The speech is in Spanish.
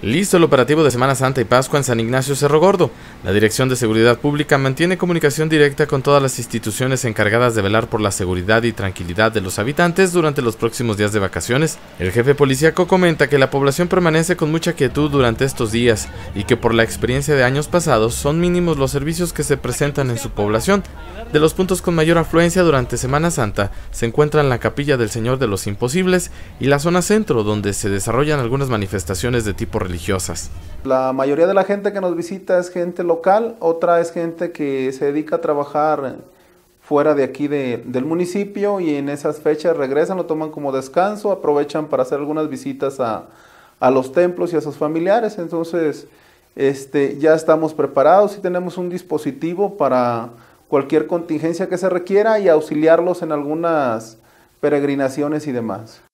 Listo el operativo de Semana Santa y Pascua en San Ignacio Cerro Gordo. La Dirección de Seguridad Pública mantiene comunicación directa con todas las instituciones encargadas de velar por la seguridad y tranquilidad de los habitantes durante los próximos días de vacaciones. El jefe policíaco comenta que la población permanece con mucha quietud durante estos días y que por la experiencia de años pasados son mínimos los servicios que se presentan en su población. De los puntos con mayor afluencia durante Semana Santa se encuentran la Capilla del Señor de los Imposibles y la zona centro donde se desarrollan algunas manifestaciones de tipo religiosas? La mayoría de la gente que nos visita es gente local, otra es gente que se dedica a trabajar fuera de aquí del municipio y en esas fechas regresan, lo toman como descanso, aprovechan para hacer algunas visitas a, a los templos y a sus familiares. Entonces, este, ya estamos preparados y tenemos un dispositivo para cualquier contingencia que se requiera y auxiliarlos en algunas peregrinaciones y demás.